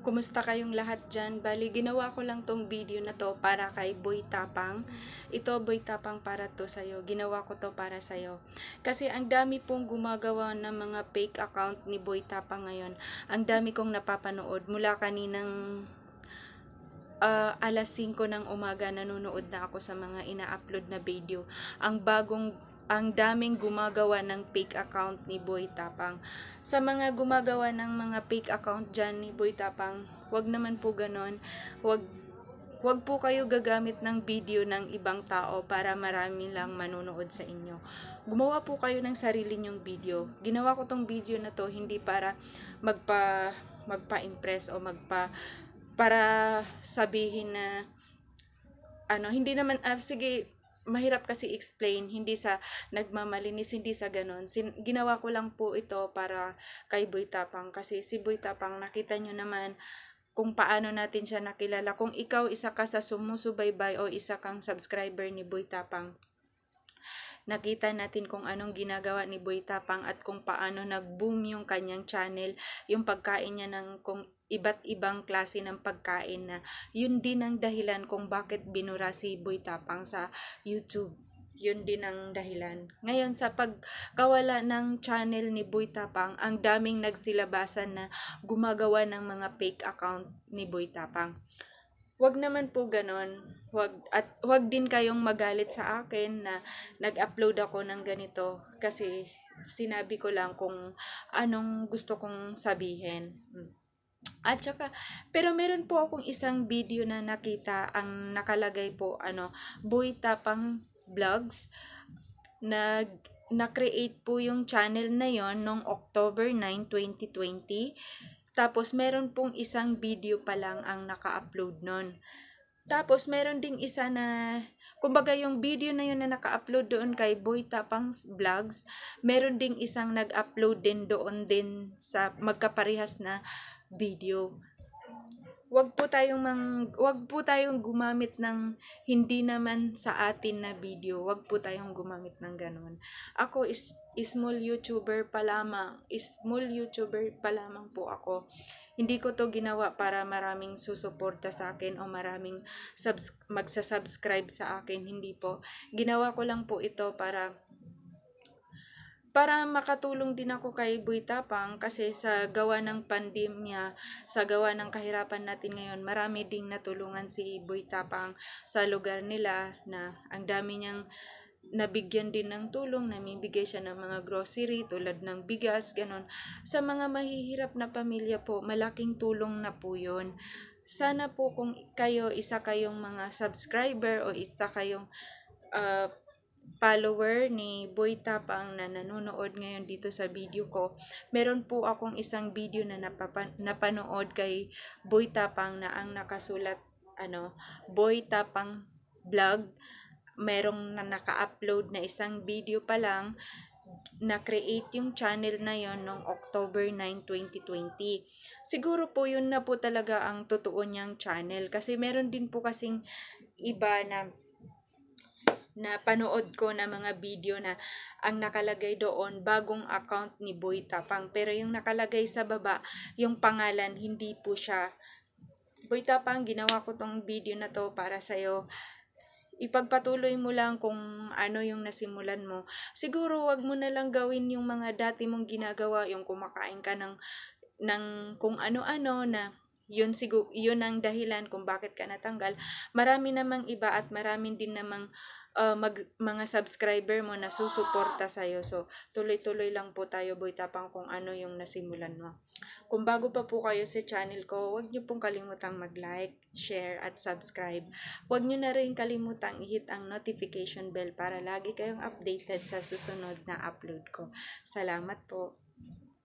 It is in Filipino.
Kumusta kayong lahat dyan? Bali, ginawa ko lang tong video na to para kay Boy Tapang. Ito, Boy Tapang para to sa'yo. Ginawa ko to para sa'yo. Kasi ang dami pong gumagawa ng mga fake account ni Boy Tapang ngayon. Ang dami kong napapanood mula kaninang uh, alas 5 ng umaga nanonood na ako sa mga ina-upload na video. Ang bagong ang daming gumagawa ng fake account ni Boy Tapang. Sa mga gumagawa ng mga fake account dyan ni Boy Tapang, wag naman po ganon. Wag Huwag po kayo gagamit ng video ng ibang tao para marami lang manonood sa inyo. Gumawa po kayo ng sarili nyong video. Ginawa ko tong video na to hindi para magpa magpa-impress o magpa para sabihin na ano, hindi naman, ah, sige, mahirap kasi explain hindi sa nagmamalinis hindi sa ganun Sin, ginawa ko lang po ito para kay Boy Tapang kasi si Boy Tapang nakita nyo naman kung paano natin siya nakilala kung ikaw isa ka sa sumusubaybay o isa kang subscriber ni Boy Tapang Nakita natin kung anong ginagawa ni Boy Tapang at kung paano nag-boom yung kanyang channel, yung pagkain niya ng kung iba't ibang klase ng pagkain na yun din ang dahilan kung bakit binura si Boy Tapang sa YouTube yun din ang dahilan. Ngayon, sa pagkawala ng channel ni Boy Tapang, ang daming nagsilabasan na gumagawa ng mga fake account ni Boy Tapang wag naman po ganon. Wag, at wag din kayong magalit sa akin na nag-upload ako ng ganito kasi sinabi ko lang kung anong gusto kong sabihin. At saka, pero meron po akong isang video na nakita ang nakalagay po ano, Boy Tapang Vlogs. Nag na-create po yung channel na yon noong October 9, 2020 tapos, meron pong isang video pa lang ang naka-upload nun. Tapos, meron ding isa na, kumbaga yung video na yun na naka-upload doon kay Boy Tapang's Vlogs, meron ding isang nag-upload din doon din sa magkaparehas na video wag po tayong mang, wag po tayong gumamit ng hindi naman sa atin na video. Wag po tayong gumamit ng ganun. Ako is small YouTuber pa lamang. Is Small YouTuber pa lamang po ako. Hindi ko to ginawa para maraming susuporta sa akin o maraming subs- magsa-subscribe sa akin. Hindi po. Ginawa ko lang po ito para para makatulong din ako kay Boy Tapang kasi sa gawa ng pandemya, sa gawa ng kahirapan natin ngayon, marami ding natulungan si Boy Tapang sa lugar nila na ang dami niyang nabigyan din ng tulong, namibigay siya ng mga grocery tulad ng bigas, ganon. Sa mga mahihirap na pamilya po, malaking tulong na po yun. Sana po kung kayo, isa kayong mga subscriber o isa kayong uh, follower ni Boy Tapang na nanonood ngayon dito sa video ko. Meron po akong isang video na napanood kay Boy Tapang na ang nakasulat ano, Boy Tapang vlog. Merong na naka-upload na isang video pa lang na-create yung channel na yon noong October 9, 2020. Siguro po yun na po talaga ang totoo niyang channel kasi meron din po kasing iba na na panood ko na mga video na ang nakalagay doon bagong account ni Boy Tapang. Pero yung nakalagay sa baba, yung pangalan, hindi po siya. Boy Tapang, ginawa ko tong video na to para sa'yo ipagpatuloy mo lang kung ano yung nasimulan mo. Siguro wag mo na lang gawin yung mga dati mong ginagawa, yung kumakain ka ng ng kung ano-ano na yun siguro yun ang dahilan kung bakit ka natanggal marami namang iba at marami din namang uh, mag, mga subscriber mo na susuporta sa iyo so tuloy-tuloy lang po tayo boy tapang kung ano yung nasimulan mo kung bago pa po kayo sa channel ko wag niyo pong kalimutang mag-like share at subscribe wag niyo na rin kalimutang i-hit ang notification bell para lagi kayong updated sa susunod na upload ko salamat po